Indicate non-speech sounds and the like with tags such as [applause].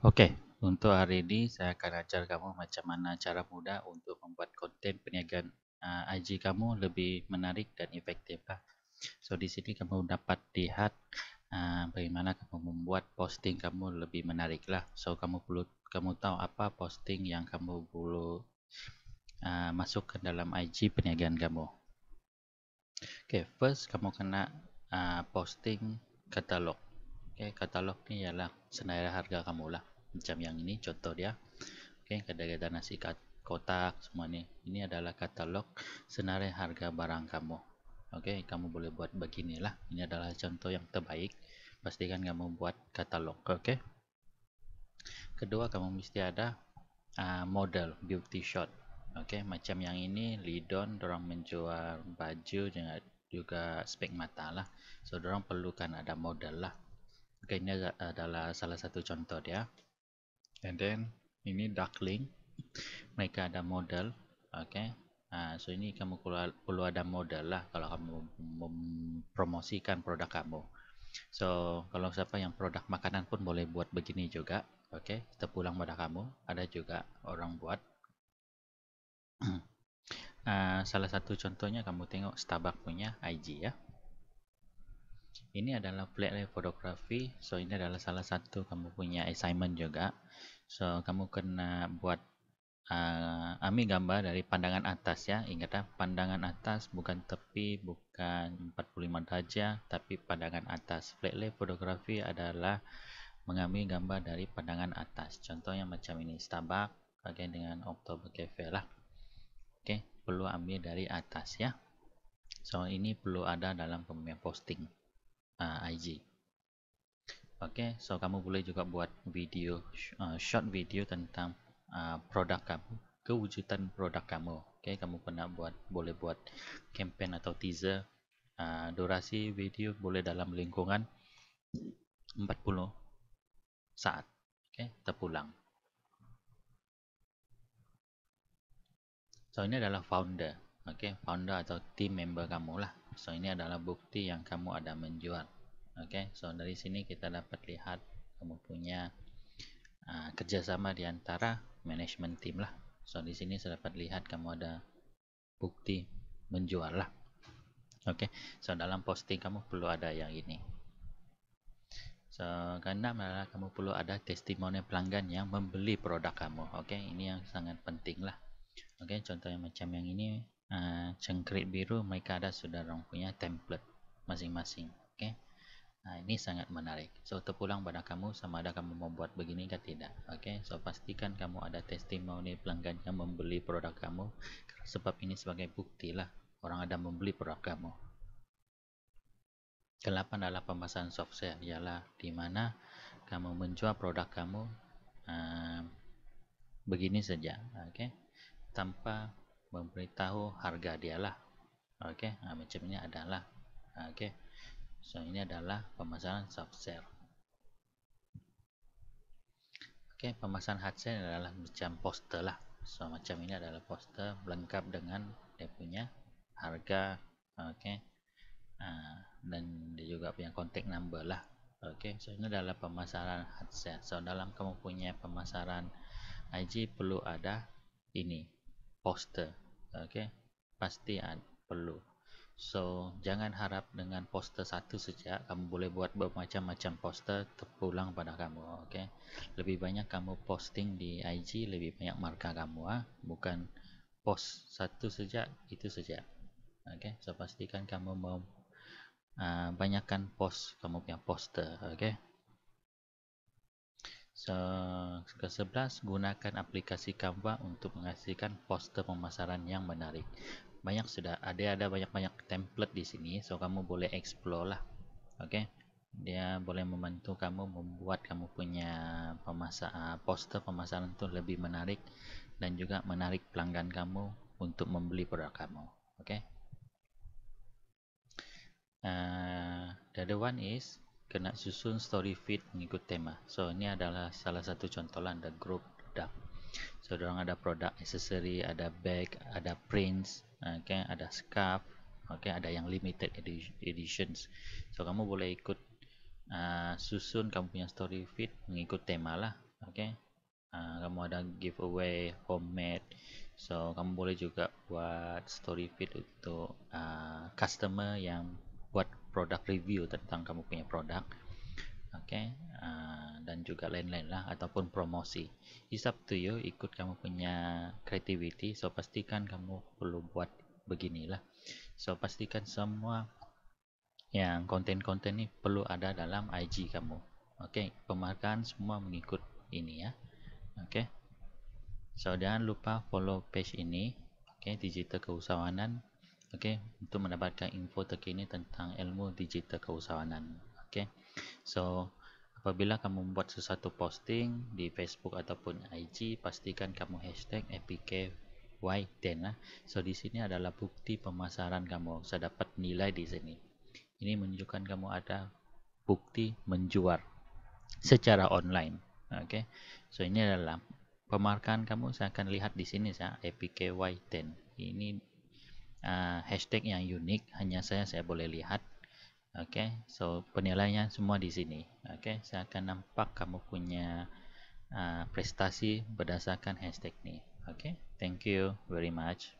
Oke, untuk hari ini saya akan ajar kamu macam mana cara mudah untuk membuat konten perniagaan uh, eh, IG kamu lebih menarik dan efektif lah. So di sini kamu dapat lihat uh, bagaimana kamu membuat posting kamu lebih menarik lah. So kamu perlu kamu tahu apa posting yang kamu perlu uh, masuk ke dalam IG perniagaan kamu. Oke, okay, first kamu kena uh, posting katalog. Oke, okay, katalog ini ialah senarai harga kamu lah. macam yang ini contoh dia okey kadang-kadang nasi kotak semua ni ini adalah katalog senarai harga barang kamu okey kamu boleh buat beginilah ini adalah contoh yang terbaik pastikan kamu buat katalog okey kedua kamu mesti ada uh, model beauty shot okey macam yang ini lidon orang menjual baju juga juga spek mata lah so orang perlukan ada model lah Okay, ini adalah salah satu contoh dia. and then ini duckling mereka ada modal oke okay. nah, so ini kamu perlu, ada modal lah kalau kamu mempromosikan produk kamu so kalau siapa yang produk makanan pun boleh buat begini juga oke okay. pulang pada kamu ada juga orang buat uh, [clears throat] salah satu contohnya kamu tengok Starbucks punya IG ya ini adalah flat photography so ini adalah salah satu kamu punya assignment juga so kamu kena buat uh, ambil gambar dari pandangan atas ya ingat ya pandangan atas bukan tepi bukan 45 derajat tapi pandangan atas flat photography adalah mengambil gambar dari pandangan atas contohnya macam ini stabak bagian dengan Oktober Cafe lah oke okay, perlu ambil dari atas ya so ini perlu ada dalam pemilihan posting uh, ah, IG Oke, okay, so kamu boleh juga buat video uh, short video tentang uh, produk kamu, kewujudan produk kamu. Oke, okay, kamu pernah buat boleh buat campaign atau teaser. Uh, durasi video boleh dalam lingkungan 40 saat. Oke, okay, terpulang. So ini adalah founder, oke, okay, founder atau team member kamu lah. so ini adalah bukti yang kamu ada menjual oke okay? so dari sini kita dapat lihat kamu punya uh, kerjasama di antara manajemen tim lah so di sini saya dapat lihat kamu ada bukti menjual lah oke okay? so dalam posting kamu perlu ada yang ini so keenam adalah kamu perlu ada testimoni pelanggan yang membeli produk kamu oke okay? ini yang sangat penting lah oke okay? contohnya macam yang ini Eh, cengkrik biru mereka ada sudah punya template masing-masing oke okay? Nah, ini sangat menarik. So, terpulang pada kamu sama ada kamu membuat begini atau kan tidak. Oke, okay? so pastikan kamu ada testimoni pelanggan yang membeli produk kamu. Sebab ini sebagai bukti lah orang ada membeli produk kamu. Kelapan adalah pemasaran software, ialah di mana kamu menjual produk kamu uh, begini saja, oke, okay? tanpa memberitahu harga dialah oke okay? nah, macam ini adalah oke okay? so ini adalah pemasaran soft sell, oke okay, pemasaran hard sell adalah macam poster lah so macam ini adalah poster lengkap dengan dia punya harga oke okay? nah, dan dia juga punya kontak number lah oke okay? so ini adalah pemasaran hard sell, so dalam kamu punya pemasaran IG perlu ada ini poster okay? pasti ada perlu so jangan harap dengan poster satu saja kamu boleh buat bermacam-macam poster terpulang pada kamu okay? lebih banyak kamu posting di IG lebih banyak markah kamu ha? bukan post satu saja itu saja okay? so pastikan kamu mau uh, banyakkan post kamu punya poster okay? ke-11 gunakan aplikasi Canva untuk menghasilkan poster pemasaran yang menarik banyak sudah ada ada banyak-banyak template di sini so kamu boleh explore lah oke okay? dia boleh membantu kamu membuat kamu punya pemasa ah, poster pemasaran itu lebih menarik dan juga menarik pelanggan kamu untuk membeli produk kamu oke okay? uh, the other one is kena susun story feed mengikut tema. So ini adalah salah satu contohlah ada group produk. So orang ada produk accessory, ada bag, ada prints, okay, ada scarf, okay, ada yang limited editions. So kamu boleh ikut uh, susun kamu punya story feed mengikut tema lah, okay. Uh, kamu ada giveaway, homemade. So kamu boleh juga buat story feed untuk uh, customer yang product review tentang kamu punya produk oke okay? uh, dan juga lain-lain lah ataupun promosi it's up to you ikut kamu punya creativity so pastikan kamu perlu buat beginilah so pastikan semua yang konten-konten ini perlu ada dalam IG kamu oke okay? pemakaian semua mengikut ini ya oke okay? so jangan lupa follow page ini oke okay? digital keusahawanan okay, untuk mendapatkan info terkini tentang ilmu digital keusahawanan okay. so apabila kamu membuat sesuatu posting di Facebook ataupun IG pastikan kamu hashtag APK Y10 lah. So di sini adalah bukti pemasaran kamu. Saya dapat nilai di sini. Ini menunjukkan kamu ada bukti menjual secara online. Oke. Okay. So ini adalah pemarkan kamu saya akan lihat di sini saya APK Y10. Ini uh, hashtag yang unik hanya saya saya boleh lihat oke okay, so penilaiannya semua di sini oke okay, saya akan nampak kamu punya uh, prestasi berdasarkan hashtag ini oke okay, thank you very much